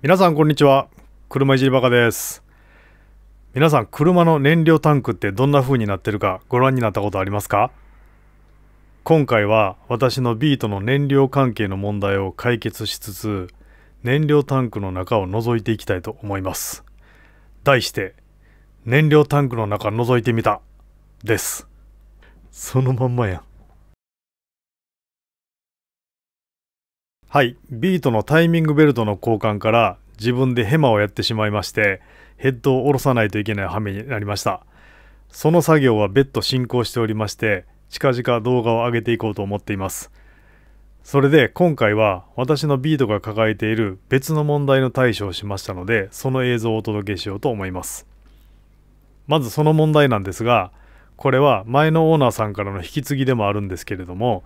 皆さんこんにちは車いじりバカです皆さん車の燃料タンクってどんな風になってるかご覧になったことありますか今回は私のビートの燃料関係の問題を解決しつつ燃料タンクの中を覗いていきたいと思います題して燃料タンクの中覗いてみたですそのまんまやんはいビートのタイミングベルトの交換から自分でヘマをやってしまいましてヘッドを下ろさないといけない羽目になりましたその作業は別途進行しておりまして近々動画を上げていこうと思っていますそれで今回は私のビートが抱えている別の問題の対処をしましたのでその映像をお届けしようと思いますまずその問題なんですがこれは前のオーナーさんからの引き継ぎでもあるんですけれども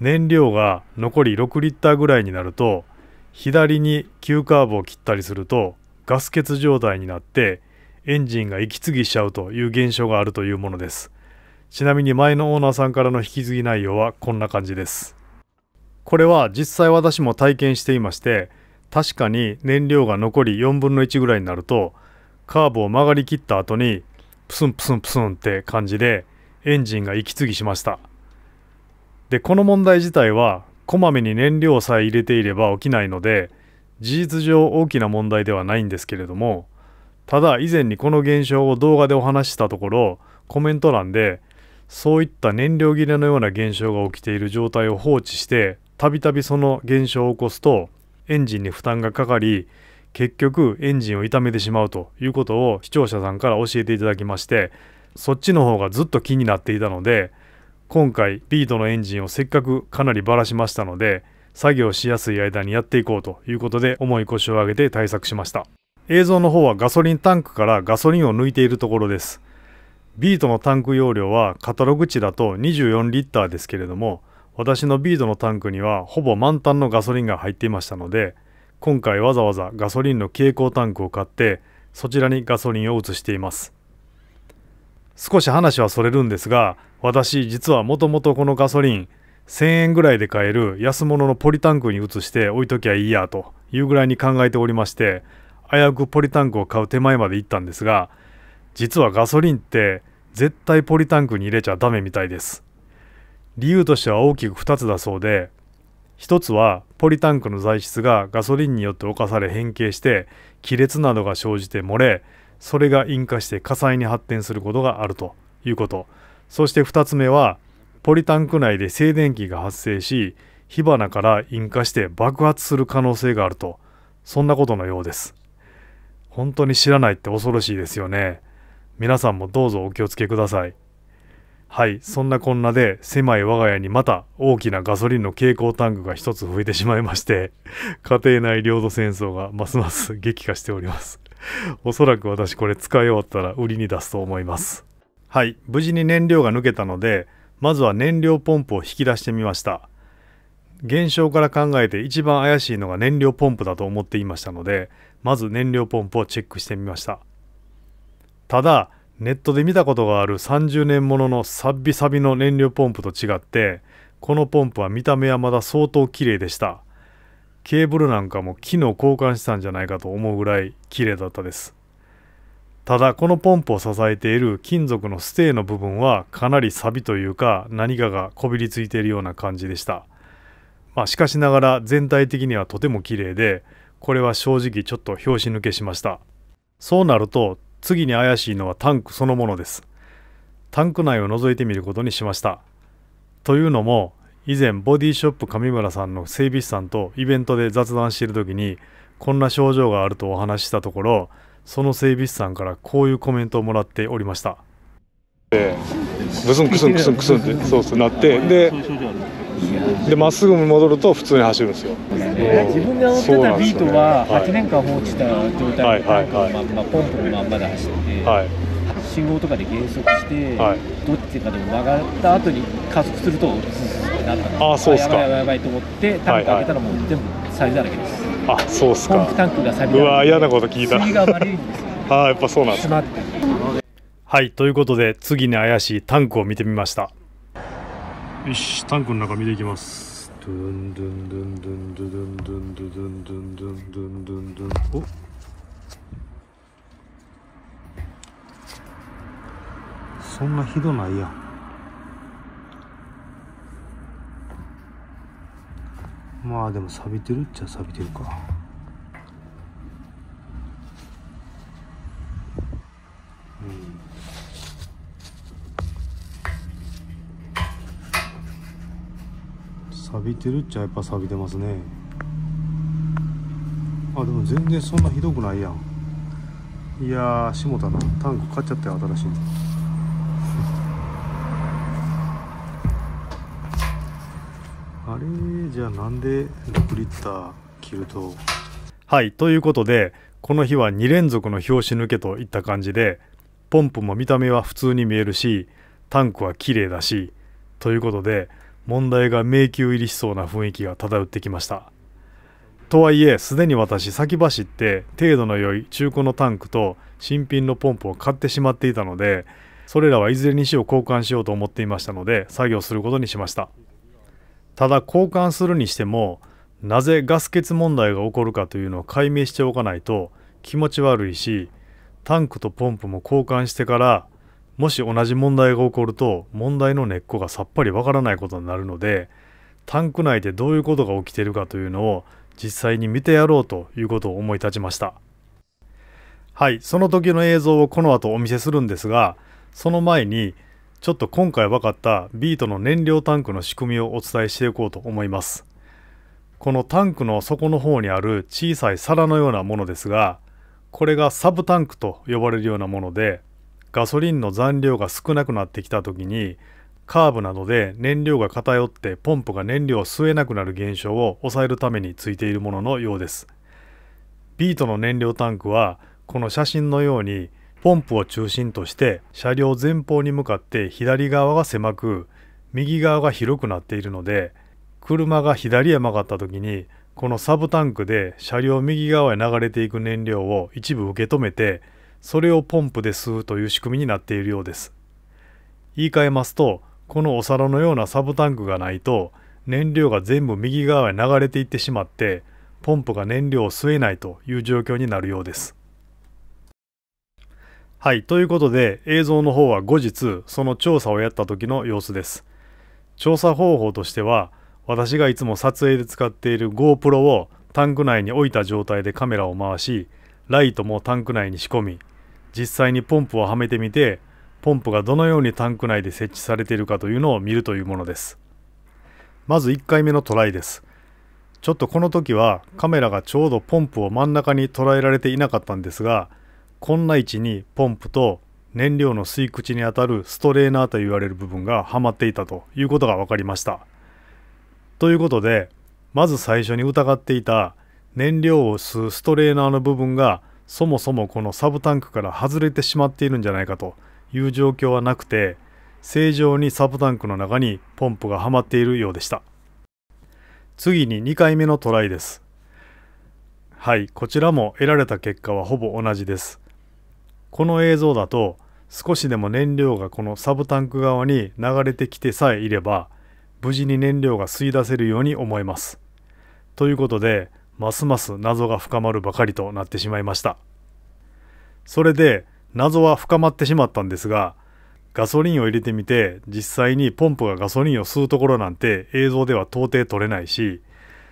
燃料が残り6リッターぐらいになると左に急カーブを切ったりするとガス欠状態になってエンジンが息継ぎしちゃうという現象があるというものですちなみに前のオーナーさんからの引き継ぎ内容はこんな感じですこれは実際私も体験していまして確かに燃料が残り4分の1ぐらいになるとカーブを曲がりきった後にプスンプスンプスンって感じでエンジンが息継ぎしましたでこの問題自体はこまめに燃料さえ入れていれば起きないので事実上大きな問題ではないんですけれどもただ以前にこの現象を動画でお話ししたところコメント欄でそういった燃料切れのような現象が起きている状態を放置してたびたびその現象を起こすとエンジンに負担がかかり結局エンジンを傷めてしまうということを視聴者さんから教えていただきましてそっちの方がずっと気になっていたので今回ビートのエンジンをせっかくかなりばらしましたので作業しやすい間にやっていこうということで重い腰を上げて対策しました映像の方はガソリンタンクからガソリンを抜いているところですビートのタンク容量はカタログ値だと24リッターですけれども私のビートのタンクにはほぼ満タンのガソリンが入っていましたので今回わざわざガソリンの蛍光タンクを買ってそちらにガソリンを移しています少し話はそれるんですが私実はもともとこのガソリン1000円ぐらいで買える安物のポリタンクに移して置いときゃいいやというぐらいに考えておりまして危うくポリタンクを買う手前まで行ったんですが実はガソリンって絶対ポリタンクに入れちゃダメみたいです理由としては大きく2つだそうで1つはポリタンクの材質がガソリンによって侵され変形して亀裂などが生じて漏れそれが引火して火災に発展することがあるということそして2つ目はポリタンク内で静電気が発生し火花から引火して爆発する可能性があるとそんなことのようです本当に知らないって恐ろしいですよね皆さんもどうぞお気をつけくださいはいそんなこんなで狭い我が家にまた大きなガソリンの蛍光タンクが一つ増えてしまいまして家庭内領土戦争がますます激化しております おそらく私これ使い終わったら売りに出すと思います。はい、無事に燃料が抜けたので、まずは燃料ポンプを引き出してみました。現象から考えて一番怪しいのが燃料ポンプだと思っていましたので、まず燃料ポンプをチェックしてみました。ただ、ネットで見たことがある30年もののサッビサビの燃料ポンプと違って、このポンプは見た目はまだ相当綺麗でした。ケーブルなんかも木の交換したんじゃないかと思うぐらい綺麗だったですただこのポンプを支えている金属のステーの部分はかなり錆というか何かがこびりついているような感じでした、まあ、しかしながら全体的にはとても綺麗でこれは正直ちょっと拍子抜けしましたそうなると次に怪しいのはタンクそのものですタンク内を覗いてみることにしましたというのも以前ボディショップ上村さんの整備士さんとイベントで雑談している時にこんな症状があるとお話ししたところその整備士さんからこういうコメントをもらっておりました。ブスンクスンクスンクスンってそうそうなってででまっすぐ戻ると普通に走るんですよ。自分でってたビートは8年間放置した状態で、いはいポンプのまんまで走って、はい信号とかで減速して、はい、どっちかでも曲がった後に加速すると、なったのあそうすかやばいやばいと思って、タンク開けたらもう全部サビだらけです。あそうすか。ポンプタンクがサビだらけうわ、嫌なこと聞いた。水がいんです あやっぱそうなんですはい、ということで、次に怪しいタンクを見てみました。よし、タンクの中見ていきます。ドゥンドゥンドゥンドゥンドゥンドゥンドゥンドゥンドゥンドゥンドゥンドゥンドゥンそんなひどないやんまあでも錆びてるっちゃ錆びてるかうん錆びてるっちゃやっぱ錆びてますねあでも全然そんなひどくないやんいやー下田なタンク買っちゃったよ新しいの。あれじゃあなんで6リッター切るとはいということでこの日は2連続の拍子抜けといった感じでポンプも見た目は普通に見えるしタンクは綺麗だしということで問題が迷宮入りしそうな雰囲気が漂ってきましたとはいえすでに私先走って程度の良い中古のタンクと新品のポンプを買ってしまっていたのでそれらはいずれにしよう交換しようと思っていましたので作業することにしましたただ交換するにしてもなぜガス欠問題が起こるかというのを解明しておかないと気持ち悪いしタンクとポンプも交換してからもし同じ問題が起こると問題の根っこがさっぱりわからないことになるのでタンク内でどういうことが起きてるかというのを実際に見てやろうということを思い立ちましたはいその時の映像をこの後お見せするんですがその前にちょっと今回分かったビートの燃料タンクの仕組みをお伝えしていこうと思います。このタンクの底の方にある小さい皿のようなものですが、これがサブタンクと呼ばれるようなもので、ガソリンの残量が少なくなってきた時に、カーブなどで燃料が偏ってポンプが燃料を吸えなくなる現象を抑えるためについているもののようです。ビートの燃料タンクは、この写真のようにポンプを中心として車両前方に向かって左側が狭く右側が広くなっているので車が左へ曲がった時にこのサブタンクで車両右側へ流れていく燃料を一部受け止めてそれをポンプで吸うという仕組みになっているようです言い換えますとこのお皿のようなサブタンクがないと燃料が全部右側へ流れていってしまってポンプが燃料を吸えないという状況になるようですはい、ということで映像の方は後日その調査をやった時の様子です。調査方法としては私がいつも撮影で使っている GoPro をタンク内に置いた状態でカメラを回しライトもタンク内に仕込み実際にポンプをはめてみてポンプがどのようにタンク内で設置されているかというのを見るというものです。まず1回目のトライです。ちょっとこの時はカメラがちょうどポンプを真ん中に捉えられていなかったんですがこんな位置にポンプと燃料の吸い口にあたるストレーナーと言われる部分がはまっていたということが分かりました。ということでまず最初に疑っていた燃料を吸うストレーナーの部分がそもそもこのサブタンクから外れてしまっているんじゃないかという状況はなくて正常にサブタンクの中にポンプがはまっているようでした次に2回目のトライですはいこちらも得られた結果はほぼ同じですこの映像だと少しでも燃料がこのサブタンク側に流れてきてさえいれば無事に燃料が吸い出せるように思えます。ということでますます謎が深まるばかりとなってしまいました。それで謎は深まってしまったんですがガソリンを入れてみて実際にポンプがガソリンを吸うところなんて映像では到底撮れないし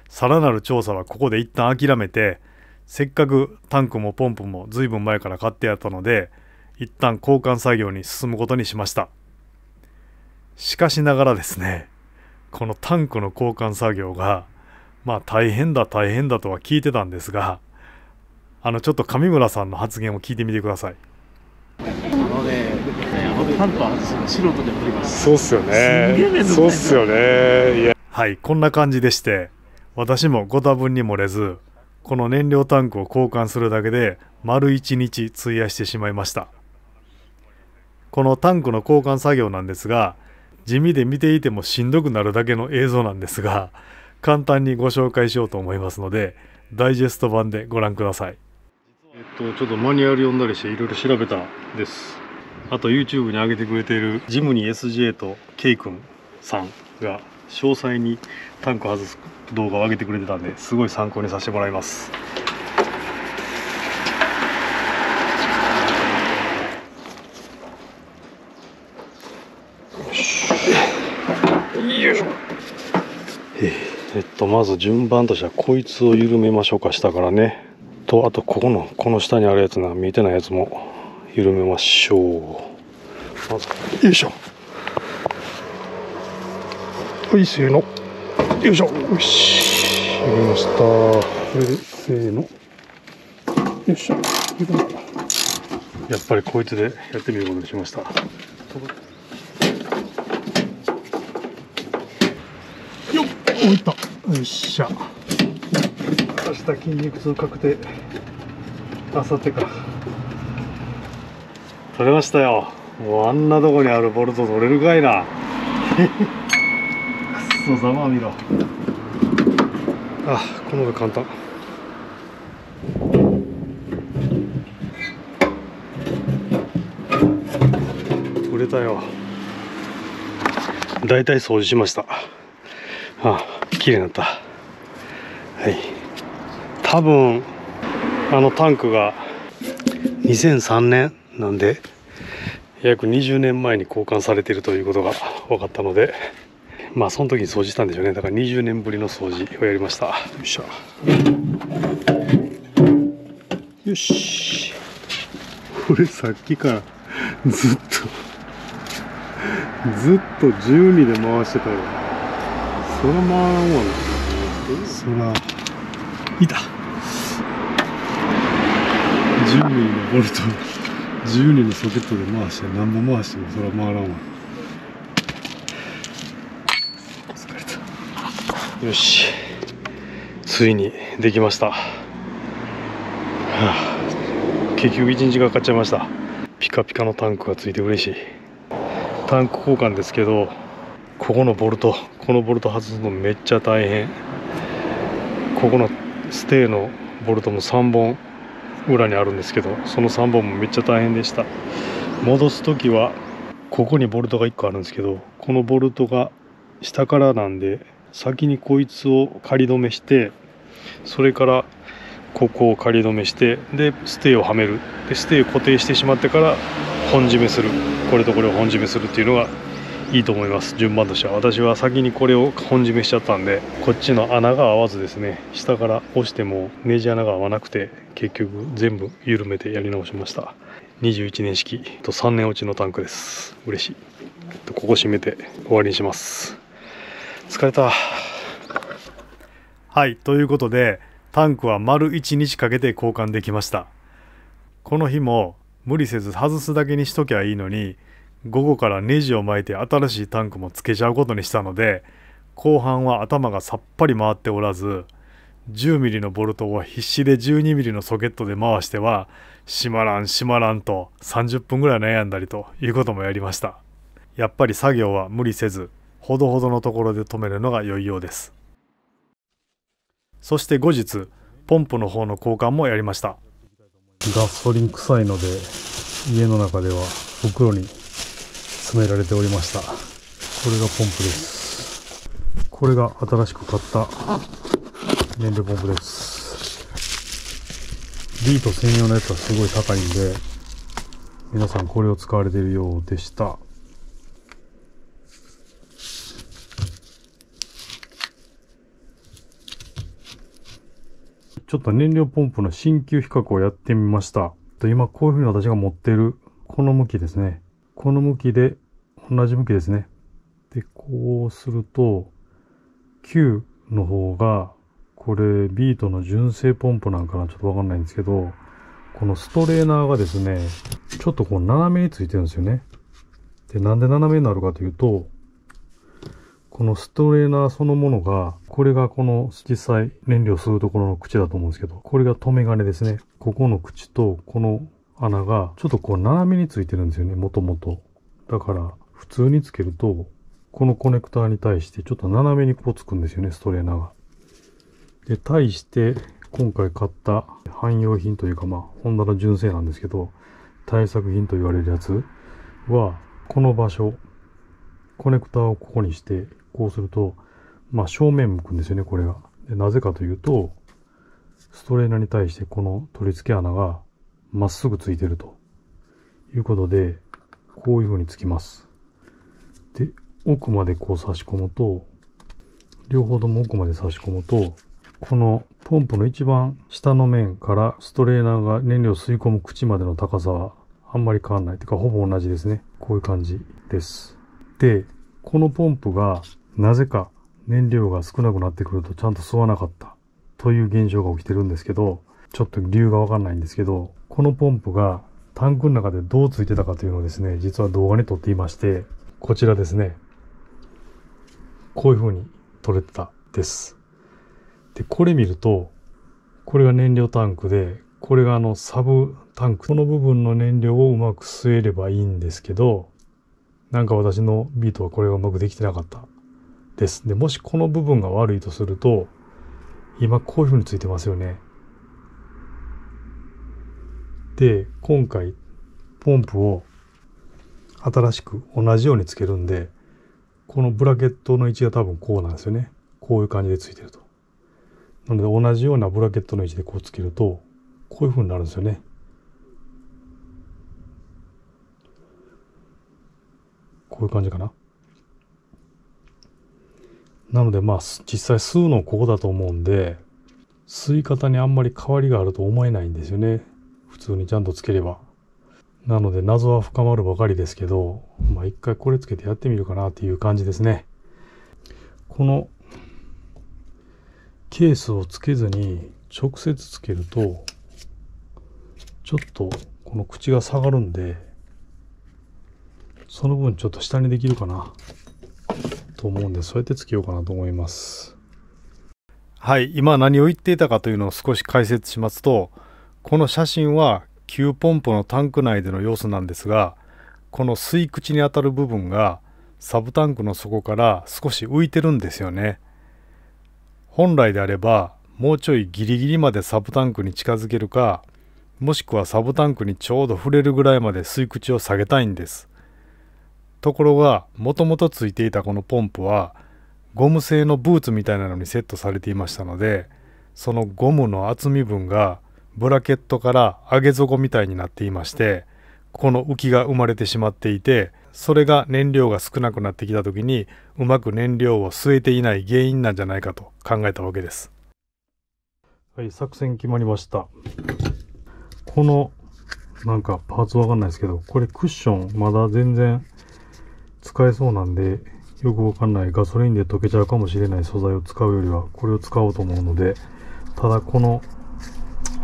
さらなる調査はここで一旦諦めてせっかくタンクもポンプも随分前から買ってやったので一旦交換作業に進むことにしましたしかしながらですねこのタンクの交換作業がまあ大変だ大変だとは聞いてたんですがあのちょっと上村さんの発言を聞いてみてくださいタンクは素人でもりますそうっすよねそうっすよねはいこんな感じでして私もご多分に漏れずこの燃料タンクを交換するだけで丸1日費やしてしまいましたこのタンクの交換作業なんですが地味で見ていてもしんどくなるだけの映像なんですが簡単にご紹介しようと思いますのでダイジェスト版でご覧くださいえっとちょっとマニュアル読んだりしていろいろ調べたですあと YouTube に上げてくれているジムニー SJ とケイ君さんが詳細にタンク外す動画を上げてくれてたんですごい参考にさせてもらいますよいしょえっとまず順番としてはこいつを緩めましょうか下からねとあとここのこの下にあるやつな見えてないやつも緩めましょうまずよいしょはいせーのよいしょよしやりましたこれでせーのよいしょやっぱりこいつでやってみることにしましたよっおいたよっしゃ明日筋肉痛確定明後日か取れましたよもうあんなとこにあるボルト取れるかいなざま見ろあこの上簡単取れたよだいたい掃除しましたあ綺麗になったはい多分あのタンクが2003年なんで約20年前に交換されているということが分かったのでまあその時に掃除したんでしょうねだから20年ぶりの掃除をやりましたよっしゃよしこれさっきからずっとずっと12で回してたよそら回らんわなそらいた12のボルト12のソケットで回して何も回してもそら回らんわよしついにできました、はあ、結局1日がかかっちゃいましたピカピカのタンクがついて嬉しいタンク交換ですけどここのボルトこのボルト外すのめっちゃ大変ここのステーのボルトも3本裏にあるんですけどその3本もめっちゃ大変でした戻す時はここにボルトが1個あるんですけどこのボルトが下からなんで先にこいつを仮止めしてそれからここを仮止めしてでステーをはめるでステーを固定してしまってから本締めするこれとこれを本締めするっていうのがいいと思います順番としては私は先にこれを本締めしちゃったんでこっちの穴が合わずですね下から押してもネジ穴が合わなくて結局全部緩めてやり直しました21年式と3年落ちのタンクです嬉しいここ締めて終わりにします疲れたはいということでタンクは丸1日かけて交換できましたこの日も無理せず外すだけにしときゃいいのに午後からネジを巻いて新しいタンクもつけちゃうことにしたので後半は頭がさっぱり回っておらず 10mm のボルトを必死で 12mm のソケットで回しては閉まらん閉まらんと30分ぐらい悩んだりということもやりましたやっぱり作業は無理せずほどほどのところで止めるのが良いようですそして後日ポンプの方の交換もやりましたガソリン臭いので家の中では袋に詰められておりましたこれがポンプですこれが新しく買った燃料ポンプですビート専用のやつはすごい高いんで皆さんこれを使われているようでしたちょっと燃料ポンプの新旧比較をやってみました。今こういうふうに私が持ってる、この向きですね。この向きで、同じ向きですね。で、こうすると、9の方が、これ、ビートの純正ポンプなんかなちょっとわかんないんですけど、このストレーナーがですね、ちょっとこう斜めについてるんですよね。で、なんで斜めになるかというと、このストレーナーそのものが、これがこの実際燃料吸うところの口だと思うんですけど、これが留め金ですね。ここの口とこの穴がちょっとこう斜めについてるんですよね、もともと。だから普通につけると、このコネクターに対してちょっと斜めにこうつくんですよね、ストレーナーが。で、対して今回買った汎用品というかまあ、ホンダの純正なんですけど、対策品と言われるやつは、この場所、コネクターをここにして、こうすると、まあ、正面向くんですよね、これが。でなぜかというと、ストレーナーに対してこの取り付け穴がまっすぐついてるということで、こういう風につきます。で、奥までこう差し込むと、両方とも奥まで差し込むと、このポンプの一番下の面からストレーナーが燃料を吸い込む口までの高さはあんまり変わんない。てか、ほぼ同じですね。こういう感じです。で、このポンプがなぜか燃料が少なくなってくるとちゃんと吸わなかったという現象が起きてるんですけど、ちょっと理由がわかんないんですけど、このポンプがタンクの中でどうついてたかというのをですね、実は動画に撮っていまして、こちらですね。こういう風に撮れてたです。で、これ見ると、これが燃料タンクで、これがあのサブタンク。この部分の燃料をうまく吸えればいいんですけど、なんか私のビートはこれがうまくできてなかったです。で、もしこの部分が悪いとすると、今こういうふうについてますよね。で、今回、ポンプを新しく同じようにつけるんで、このブラケットの位置が多分こうなんですよね。こういう感じでついてると。なので同じようなブラケットの位置でこうつけると、こういうふうになるんですよね。こういう感じかな。なのでまあ実際吸うのここだと思うんで、吸い方にあんまり変わりがあると思えないんですよね。普通にちゃんとつければ。なので謎は深まるばかりですけど、まあ一回これつけてやってみるかなっていう感じですね。このケースをつけずに直接つけると、ちょっとこの口が下がるんで、その分ちょっと下にできるかな。と思うんで、そうやってつけようかなと思います。はい、今何を言っていたかというのを少し解説しますと、この写真は旧ポンプのタンク内での様子なんですが、この吸い口に当たる部分がサブタンクの底から少し浮いてるんですよね。本来であれば、もうちょいギリギリまでサブタンクに近づけるか、もしくはサブタンクにちょうど触れるぐらいまで吸い口を下げたいんです。ところがもともとついていたこのポンプはゴム製のブーツみたいなのにセットされていましたのでそのゴムの厚み分がブラケットから上げ底みたいになっていましてこの浮きが生まれてしまっていてそれが燃料が少なくなってきた時にうまく燃料を据えていない原因なんじゃないかと考えたわけですはい作戦決まりましたこのなんかパーツわかんないですけどこれクッションまだ全然使えそうなんで、よくわかんないガソリンで溶けちゃうかもしれない素材を使うよりは、これを使おうと思うので、ただこの、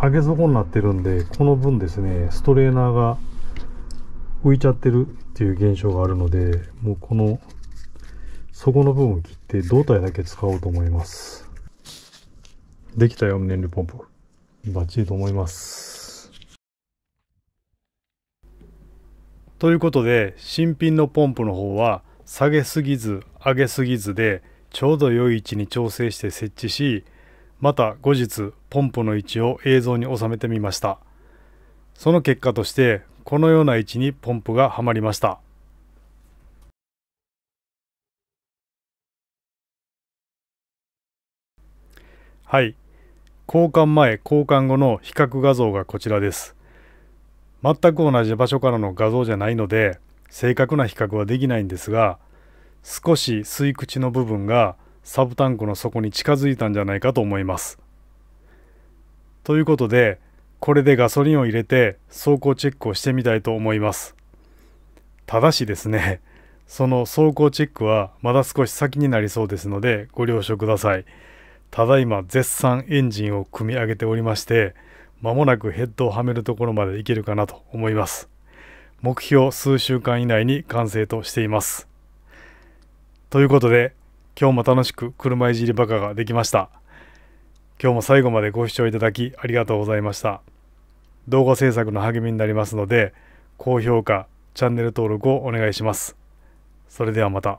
上げ底になってるんで、この分ですね、ストレーナーが浮いちゃってるっていう現象があるので、もうこの底の部分を切って胴体だけ使おうと思います。できたよ、燃料ポンプ。バッチリと思います。ということで新品のポンプの方は下げすぎず上げすぎずでちょうど良い位置に調整して設置しまた後日ポンプの位置を映像に収めてみましたその結果としてこのような位置にポンプがはまりましたはい交換前交換後の比較画像がこちらです全く同じ場所からの画像じゃないので正確な比較はできないんですが少し吸い口の部分がサブタンクの底に近づいたんじゃないかと思います。ということでこれでガソリンを入れて走行チェックをしてみたいと思います。ただしですねその走行チェックはまだ少し先になりそうですのでご了承ください。ただいま絶賛エンジンを組み上げておりまして間もなくヘッドをはめるところまでいけるかなと思います。目標数週間以内に完成としています。ということで、今日も楽しく車いじりバカができました。今日も最後までご視聴いただきありがとうございました。動画制作の励みになりますので、高評価、チャンネル登録をお願いします。それではまた。